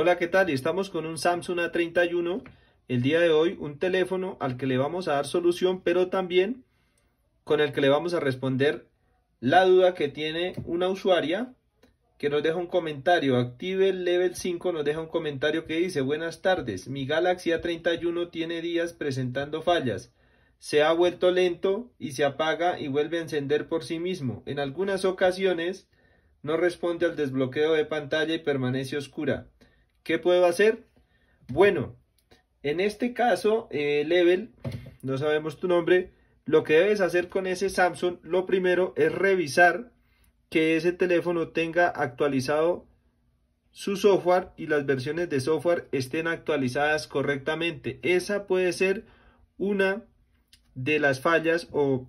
Hola, ¿qué tal? Estamos con un Samsung A31. El día de hoy, un teléfono al que le vamos a dar solución, pero también con el que le vamos a responder la duda que tiene una usuaria que nos deja un comentario. Active el Level 5 nos deja un comentario que dice, buenas tardes, mi Galaxy A31 tiene días presentando fallas. Se ha vuelto lento y se apaga y vuelve a encender por sí mismo. En algunas ocasiones no responde al desbloqueo de pantalla y permanece oscura. ¿Qué puedo hacer? Bueno, en este caso, eh, Level, no sabemos tu nombre, lo que debes hacer con ese Samsung, lo primero es revisar que ese teléfono tenga actualizado su software y las versiones de software estén actualizadas correctamente. Esa puede ser una de las fallas o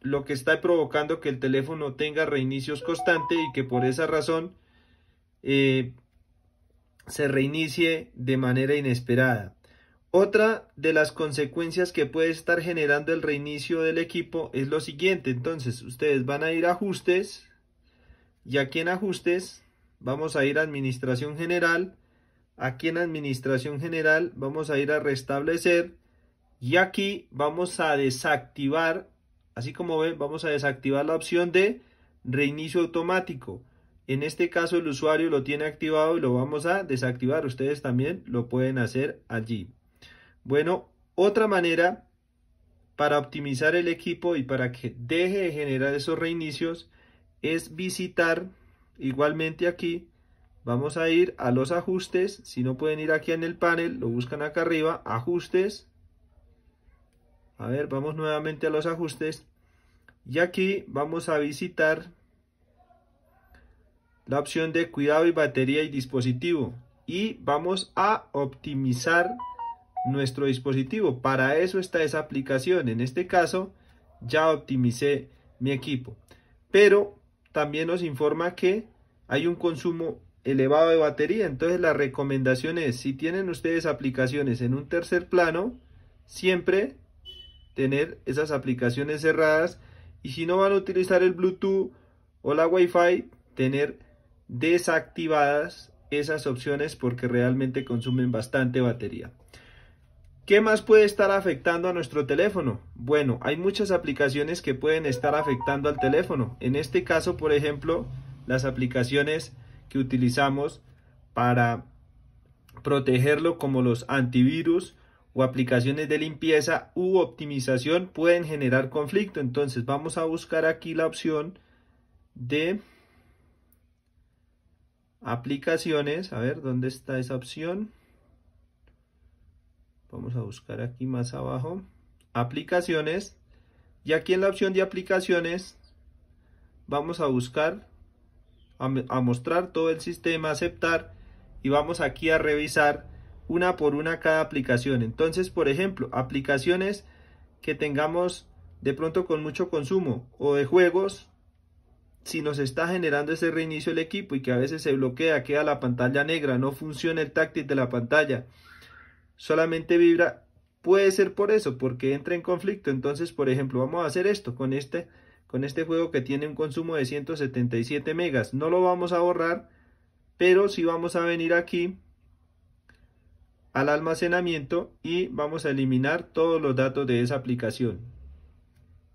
lo que está provocando que el teléfono tenga reinicios constantes y que por esa razón eh, se reinicie de manera inesperada. Otra de las consecuencias que puede estar generando el reinicio del equipo es lo siguiente. Entonces, ustedes van a ir a ajustes y aquí en ajustes vamos a ir a administración general. Aquí en administración general vamos a ir a restablecer y aquí vamos a desactivar, así como ven, vamos a desactivar la opción de reinicio automático. En este caso el usuario lo tiene activado y lo vamos a desactivar. Ustedes también lo pueden hacer allí. Bueno, otra manera para optimizar el equipo y para que deje de generar esos reinicios es visitar igualmente aquí. Vamos a ir a los ajustes. Si no pueden ir aquí en el panel, lo buscan acá arriba. Ajustes. A ver, vamos nuevamente a los ajustes. Y aquí vamos a visitar la opción de cuidado y batería y dispositivo y vamos a optimizar nuestro dispositivo. Para eso está esa aplicación. En este caso ya optimicé mi equipo. Pero también nos informa que hay un consumo elevado de batería. Entonces la recomendación es, si tienen ustedes aplicaciones en un tercer plano, siempre tener esas aplicaciones cerradas. Y si no van a utilizar el Bluetooth o la Wi-Fi, tener desactivadas esas opciones porque realmente consumen bastante batería. ¿Qué más puede estar afectando a nuestro teléfono? Bueno, hay muchas aplicaciones que pueden estar afectando al teléfono. En este caso, por ejemplo, las aplicaciones que utilizamos para protegerlo como los antivirus o aplicaciones de limpieza u optimización pueden generar conflicto. Entonces vamos a buscar aquí la opción de aplicaciones, a ver, ¿dónde está esa opción? Vamos a buscar aquí más abajo, aplicaciones, y aquí en la opción de aplicaciones vamos a buscar, a, mostrar todo el sistema, aceptar, y vamos aquí a revisar una por una cada aplicación. Entonces, por ejemplo, aplicaciones que tengamos de pronto con mucho consumo o de juegos, si nos está generando ese reinicio el equipo y que a veces se bloquea, queda la pantalla negra, no funciona el táctil de la pantalla, solamente vibra, puede ser por eso, porque entra en conflicto. Entonces, por ejemplo, vamos a hacer esto con este, con este juego que tiene un consumo de 177 megas. No lo vamos a borrar, pero sí vamos a venir aquí al almacenamiento y vamos a eliminar todos los datos de esa aplicación.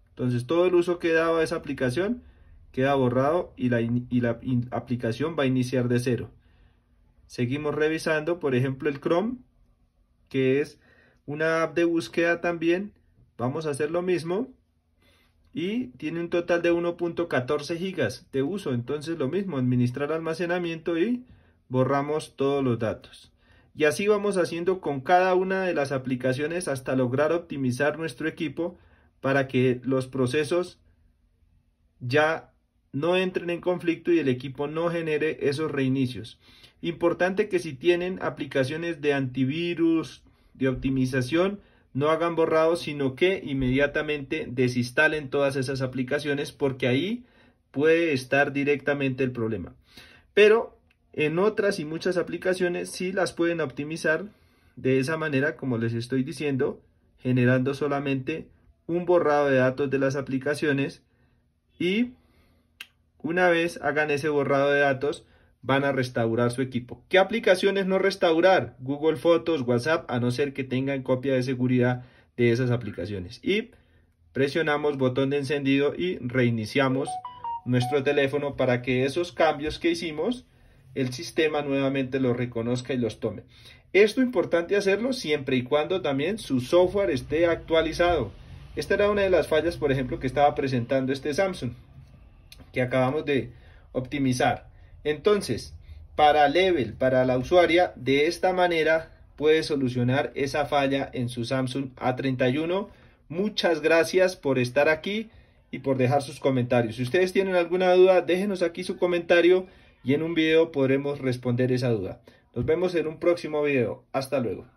Entonces, todo el uso que daba esa aplicación queda borrado y la, y la aplicación va a iniciar de cero. Seguimos revisando, por ejemplo, el Chrome, que es una app de búsqueda también. Vamos a hacer lo mismo. Y tiene un total de 1.14 gigas de uso. Entonces lo mismo, administrar almacenamiento y borramos todos los datos. Y así vamos haciendo con cada una de las aplicaciones hasta lograr optimizar nuestro equipo para que los procesos ya no entren en conflicto y el equipo no genere esos reinicios. Importante que si tienen aplicaciones de antivirus, de optimización, no hagan borrado, sino que inmediatamente desinstalen todas esas aplicaciones porque ahí puede estar directamente el problema. Pero en otras y muchas aplicaciones sí las pueden optimizar de esa manera, como les estoy diciendo, generando solamente un borrado de datos de las aplicaciones y una vez hagan ese borrado de datos, van a restaurar su equipo. ¿Qué aplicaciones no restaurar? Google Fotos, WhatsApp, a no ser que tengan copia de seguridad de esas aplicaciones. Y presionamos botón de encendido y reiniciamos nuestro teléfono para que esos cambios que hicimos, el sistema nuevamente los reconozca y los tome. Esto es importante hacerlo siempre y cuando también su software esté actualizado. Esta era una de las fallas, por ejemplo, que estaba presentando este Samsung que acabamos de optimizar. Entonces, para Level, para la usuaria, de esta manera puede solucionar esa falla en su Samsung A31. Muchas gracias por estar aquí y por dejar sus comentarios. Si ustedes tienen alguna duda, déjenos aquí su comentario y en un video podremos responder esa duda. Nos vemos en un próximo video. Hasta luego.